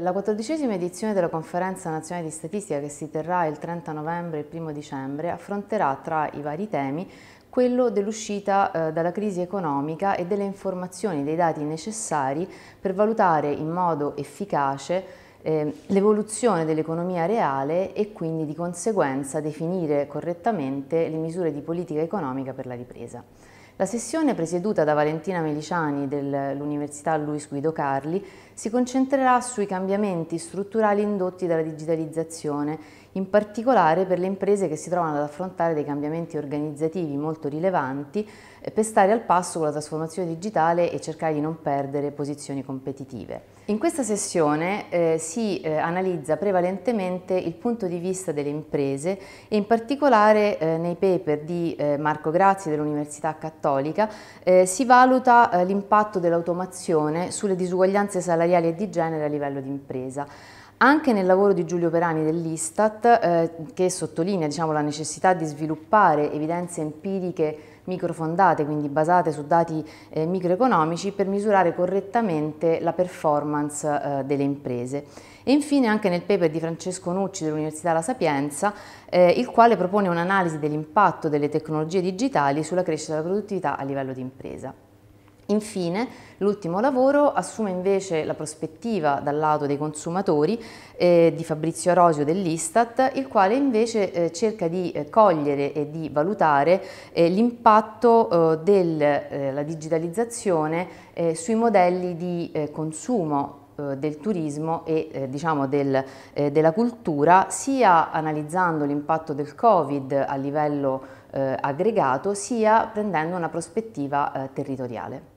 La quattordicesima edizione della Conferenza Nazionale di Statistica che si terrà il 30 novembre e il 1 dicembre affronterà tra i vari temi quello dell'uscita eh, dalla crisi economica e delle informazioni, dei dati necessari per valutare in modo efficace eh, l'evoluzione dell'economia reale e quindi di conseguenza definire correttamente le misure di politica economica per la ripresa. La sessione presieduta da Valentina Meliciani dell'Università Luis Guido Carli si concentrerà sui cambiamenti strutturali indotti dalla digitalizzazione, in particolare per le imprese che si trovano ad affrontare dei cambiamenti organizzativi molto rilevanti eh, per stare al passo con la trasformazione digitale e cercare di non perdere posizioni competitive. In questa sessione eh, si eh, analizza prevalentemente il punto di vista delle imprese e in particolare eh, nei paper di eh, Marco Grazzi dell'Università Cattolica Cattolica, eh, si valuta eh, l'impatto dell'automazione sulle disuguaglianze salariali e di genere a livello di impresa. Anche nel lavoro di Giulio Perani dell'Istat, eh, che sottolinea diciamo, la necessità di sviluppare evidenze empiriche microfondate, quindi basate su dati eh, microeconomici, per misurare correttamente la performance eh, delle imprese. E infine anche nel paper di Francesco Nucci dell'Università La Sapienza, eh, il quale propone un'analisi dell'impatto delle tecnologie digitali sulla crescita della produttività a livello di impresa. Infine, l'ultimo lavoro assume invece la prospettiva dal lato dei consumatori eh, di Fabrizio Arosio dell'Istat, il quale invece eh, cerca di eh, cogliere e di valutare eh, l'impatto eh, della eh, digitalizzazione sui modelli di consumo del turismo e eh, diciamo del, eh, della cultura, sia analizzando l'impatto del Covid a livello eh, aggregato, sia prendendo una prospettiva territoriale.